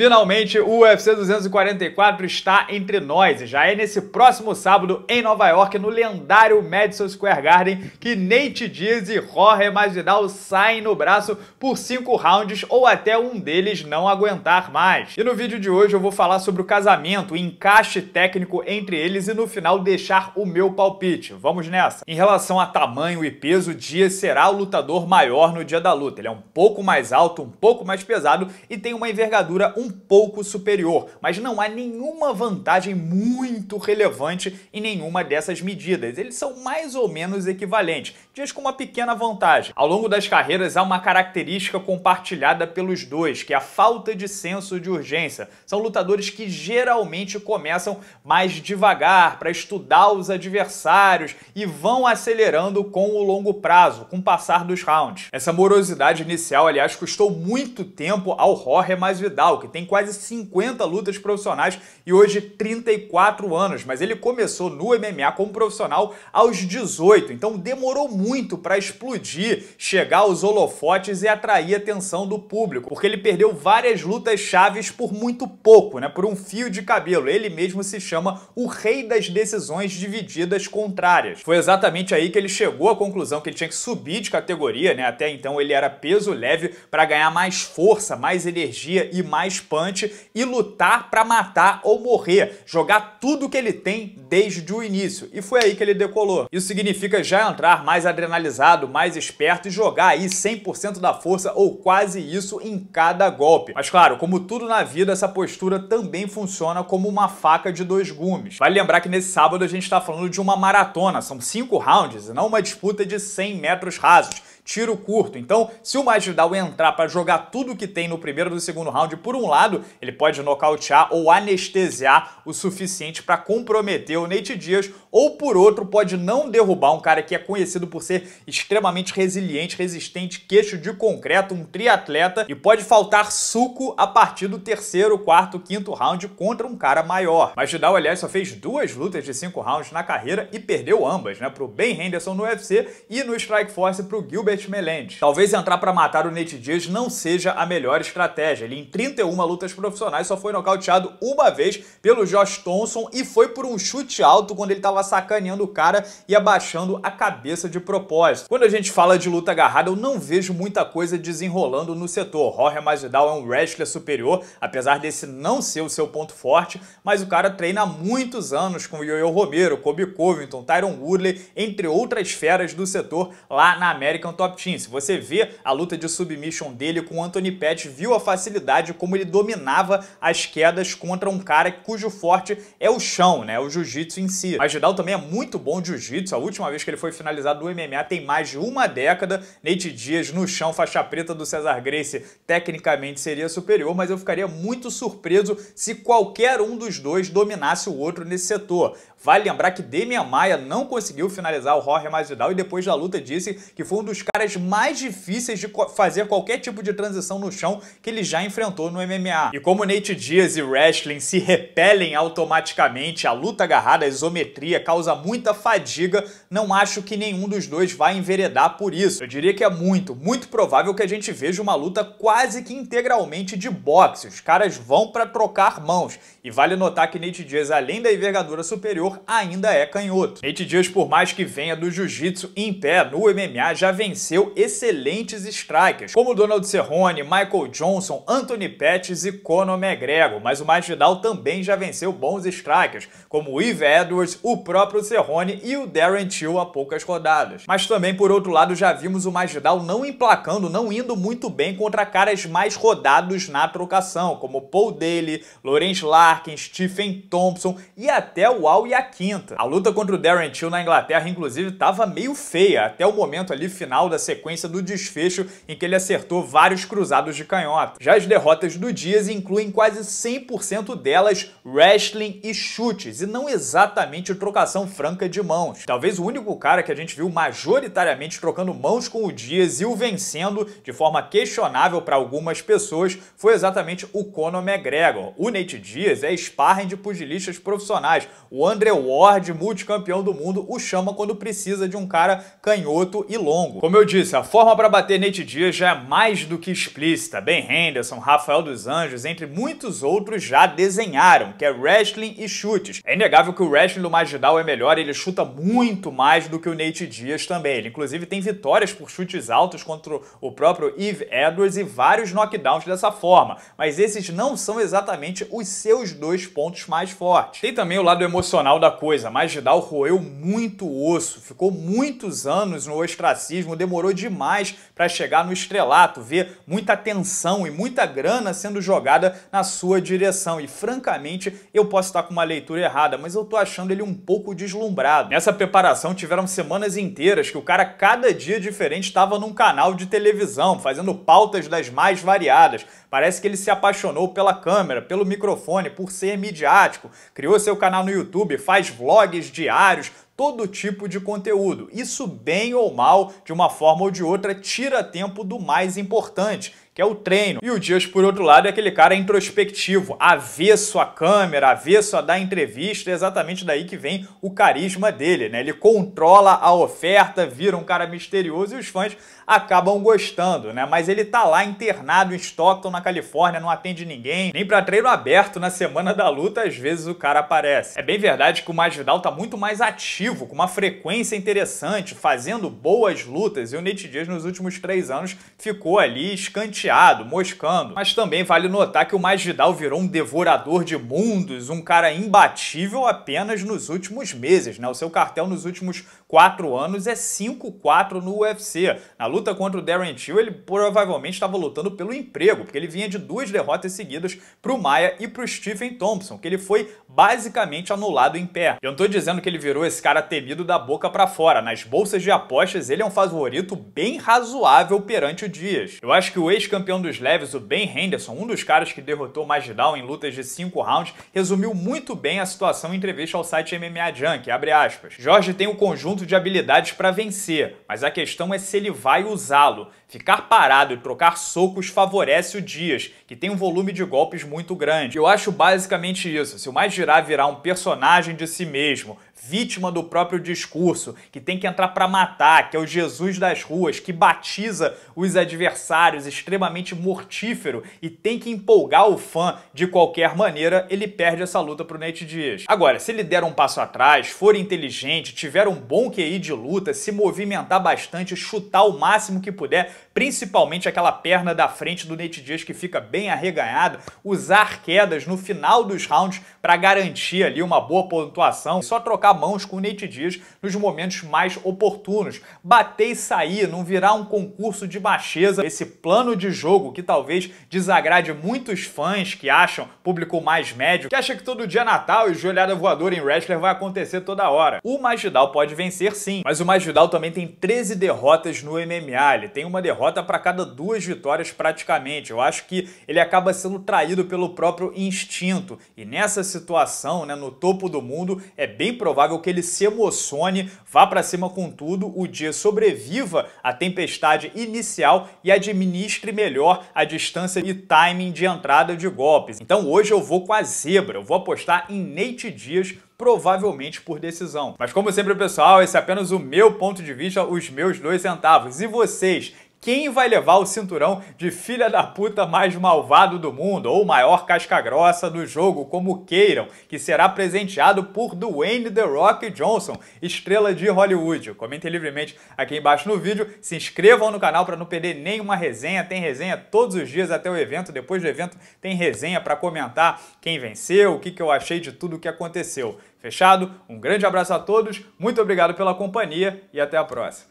Finalmente, o UFC 244 está entre nós já é nesse próximo sábado em Nova York, no lendário Madison Square Garden, que Nate Diaz e Jorge Masvidal saem no braço por cinco rounds ou até um deles não aguentar mais. E no vídeo de hoje eu vou falar sobre o casamento, o encaixe técnico entre eles e no final deixar o meu palpite. Vamos nessa. Em relação a tamanho e peso, Diaz será o lutador maior no dia da luta. Ele é um pouco mais alto, um pouco mais pesado e tem uma envergadura um pouco superior, mas não há nenhuma vantagem muito relevante em nenhuma dessas medidas. Eles são mais ou menos equivalentes, diz com uma pequena vantagem. Ao longo das carreiras há uma característica compartilhada pelos dois, que é a falta de senso de urgência. São lutadores que geralmente começam mais devagar para estudar os adversários e vão acelerando com o longo prazo, com o passar dos rounds. Essa morosidade inicial, aliás, custou muito tempo ao Jorge Masvidal, que tem quase 50 lutas profissionais e hoje 34 anos, mas ele começou no MMA como profissional aos 18, então demorou muito para explodir, chegar aos holofotes e atrair a atenção do público, porque ele perdeu várias lutas chaves por muito pouco, né, por um fio de cabelo. Ele mesmo se chama o rei das decisões divididas contrárias. Foi exatamente aí que ele chegou à conclusão que ele tinha que subir de categoria, né? Até então ele era peso leve para ganhar mais força, mais energia e mais punch e lutar para matar ou morrer, jogar tudo que ele tem desde o início. E foi aí que ele decolou. Isso significa já entrar mais adrenalizado, mais esperto e jogar aí 100% da força ou quase isso em cada golpe. Mas claro, como tudo na vida, essa postura também funciona como uma faca de dois gumes. Vale lembrar que nesse sábado a gente está falando de uma maratona, são cinco rounds e não uma disputa de 100 metros rasos tiro curto. Então, se o Masvidal entrar para jogar tudo que tem no primeiro e no segundo round, por um lado, ele pode nocautear ou anestesiar o suficiente para comprometer o Nate Dias, ou por outro pode não derrubar um cara que é conhecido por ser extremamente resiliente, resistente, queixo de concreto, um triatleta e pode faltar suco a partir do terceiro, quarto, quinto round contra um cara maior. Mas Masvidal, aliás, só fez duas lutas de cinco rounds na carreira e perdeu ambas, né, pro Ben Henderson no UFC e no Strike Force pro Gilbert Melendez. Talvez entrar para matar o Nate Diaz não seja a melhor estratégia. Ele em 31 lutas profissionais só foi nocauteado uma vez pelo Josh Thompson e foi por um chute alto quando ele estava tava sacaneando o cara e abaixando a cabeça de propósito. Quando a gente fala de luta agarrada, eu não vejo muita coisa desenrolando no setor. Jorge Masvidal é um wrestler superior, apesar desse não ser o seu ponto forte, mas o cara treina há muitos anos com o Yoyo Romero, Kobe Covington, Tyron Woodley, entre outras feras do setor lá na American Top Team. Se você vê a luta de submission dele com o Anthony Pettis, viu a facilidade como ele dominava as quedas contra um cara cujo forte é o chão, né, o jiu-jitsu em si. Masvidal também é muito bom de jiu-jitsu. A última vez que ele foi finalizado no MMA tem mais de uma década. Nate Dias no chão, faixa preta do Cesar Grace, tecnicamente seria superior, mas eu ficaria muito surpreso se qualquer um dos dois dominasse o outro nesse setor. Vale lembrar que Demian Maia não conseguiu finalizar o Jorge Masvidal e depois da luta disse que foi um dos caras mais difíceis de fazer qualquer tipo de transição no chão que ele já enfrentou no MMA. E como Nate Diaz e wrestling se repelem automaticamente, a luta agarrada, a isometria causa muita fadiga, não acho que nenhum dos dois vai enveredar por isso. Eu diria que é muito, muito provável que a gente veja uma luta quase que integralmente de boxe. Os caras vão para trocar mãos. E vale notar que Nate Diaz, além da envergadura superior, lutador, ainda é canhoto. Nate dias, por mais que venha do jiu-jitsu em pé, no MMA já venceu excelentes strikers, como Donald Cerrone, Michael Johnson, Anthony Pettis e Conor McGregor, mas o Masvidal também já venceu bons strikers, como o Eve Edwards, o próprio Cerrone e o Darren Till há poucas rodadas. Mas também, por outro lado, já vimos o Masvidal não emplacando, não indo muito bem contra caras mais rodados na trocação, como Paul Daly, Lawrence Larkin, Stephen Thompson e até o Al a quinta. A luta contra o Darren Till na Inglaterra, inclusive, estava meio feia, até o momento ali final da sequência do desfecho em que ele acertou vários cruzados de canhota. Já as derrotas do Dias incluem quase 100% delas wrestling e chutes, e não exatamente trocação franca de mãos. Talvez o único cara que a gente viu majoritariamente trocando mãos com o Dias e o vencendo de forma questionável para algumas pessoas foi exatamente o Conor McGregor. O Nate Dias é sparring de pugilistas profissionais. O André Award, multicampeão do mundo, o chama quando precisa de um cara canhoto e longo. Como eu disse, a forma para bater Nate Diaz já é mais do que explícita. Ben Henderson, Rafael dos Anjos, entre muitos outros, já desenharam, que é wrestling e chutes. É inegável que o wrestling do Magidal é melhor, ele chuta muito mais do que o Nate Diaz também. Ele, inclusive, tem vitórias por chutes altos contra o próprio Eve Edwards e vários knockdowns dessa forma, mas esses não são exatamente os seus dois pontos mais fortes. Tem também o lado emocional da coisa, Magidal roeu muito osso, ficou muitos anos no ostracismo, demorou demais para chegar no estrelato, ver muita atenção e muita grana sendo jogada na sua direção. E francamente, eu posso estar com uma leitura errada, mas eu tô achando ele um pouco deslumbrado. Nessa preparação tiveram semanas inteiras que o cara cada dia diferente estava num canal de televisão, fazendo pautas das mais variadas. Parece que ele se apaixonou pela câmera, pelo microfone, por ser midiático, criou seu canal no YouTube, faz vlogs diários, todo tipo de conteúdo. Isso, bem ou mal, de uma forma ou de outra, tira tempo do mais importante, que é o treino. E o Dias, por outro lado, é aquele cara introspectivo, avesso à câmera, avesso a dar entrevista, é exatamente daí que vem o carisma dele, né? Ele controla a oferta, vira um cara misterioso e os fãs acabam gostando, né? Mas ele tá lá internado em Stockton, na Califórnia, não atende ninguém, nem para treino aberto na semana da luta, às vezes o cara aparece. É bem verdade que o Masvidal tá muito mais ativo, com uma frequência interessante, fazendo boas lutas, e o Nate Diaz nos últimos três anos ficou ali escanteado chateado, moscando, mas também vale notar que o Mais Vidal virou um devorador de mundos, um cara imbatível apenas nos últimos meses, né? O seu cartel nos últimos quatro anos é 5-4 no UFC. Na luta contra o Darren Till, ele provavelmente estava lutando pelo emprego, porque ele vinha de duas derrotas seguidas para o Maia e para o Stephen Thompson, que ele foi basicamente anulado em pé. Eu não tô dizendo que ele virou esse cara temido da boca para fora. Nas bolsas de apostas, ele é um favorito bem razoável perante o Dias. Eu acho que o ex campeão campeão dos leves, o Ben Henderson, um dos caras que derrotou Masvidal em lutas de 5 rounds, resumiu muito bem a situação em entrevista ao site MMA Junk, abre aspas. Jorge tem um conjunto de habilidades para vencer, mas a questão é se ele vai usá-lo. Ficar parado e trocar socos favorece o Dias, que tem um volume de golpes muito grande. Eu acho basicamente isso, se o mais virar um personagem de si mesmo, vítima do próprio discurso, que tem que entrar para matar, que é o Jesus das ruas, que batiza os adversários, extremamente mortífero e tem que empolgar o fã de qualquer maneira, ele perde essa luta pro Nate Diaz. Agora, se ele der um passo atrás, for inteligente, tiver um bom QI de luta, se movimentar bastante, chutar o máximo que puder, principalmente aquela perna da frente do Nate Diaz que fica bem arreganhada, usar quedas no final dos rounds para garantir ali uma boa pontuação, só trocar trocar mãos com o Nate Dias nos momentos mais oportunos. Bater e sair, não virar um concurso de baixeza. Esse plano de jogo que talvez desagrade muitos fãs que acham público mais médio, que acha que todo dia é Natal e joelhada voadora em wrestler vai acontecer toda hora. O Masvidal pode vencer sim, mas o Masvidal também tem 13 derrotas no MMA, ele tem uma derrota para cada duas vitórias praticamente. Eu acho que ele acaba sendo traído pelo próprio instinto e nessa situação, né, no topo do mundo, é bem provável provável que ele se emocione, vá para cima com tudo, o dia sobreviva a tempestade inicial e administre melhor a distância e timing de entrada de golpes. Então hoje eu vou com a zebra, eu vou apostar em Nate Dias provavelmente por decisão. Mas como sempre, pessoal, esse é apenas o meu ponto de vista, os meus dois centavos. E vocês, quem vai levar o cinturão de filha da puta mais malvado do mundo ou maior casca grossa do jogo, como queiram, que será presenteado por Dwayne The Rock Johnson, estrela de Hollywood. Comentem livremente aqui embaixo no vídeo, se inscrevam no canal para não perder nenhuma resenha, tem resenha todos os dias até o evento, depois do evento tem resenha para comentar quem venceu, o que, que eu achei de tudo o que aconteceu. Fechado? Um grande abraço a todos, muito obrigado pela companhia e até a próxima.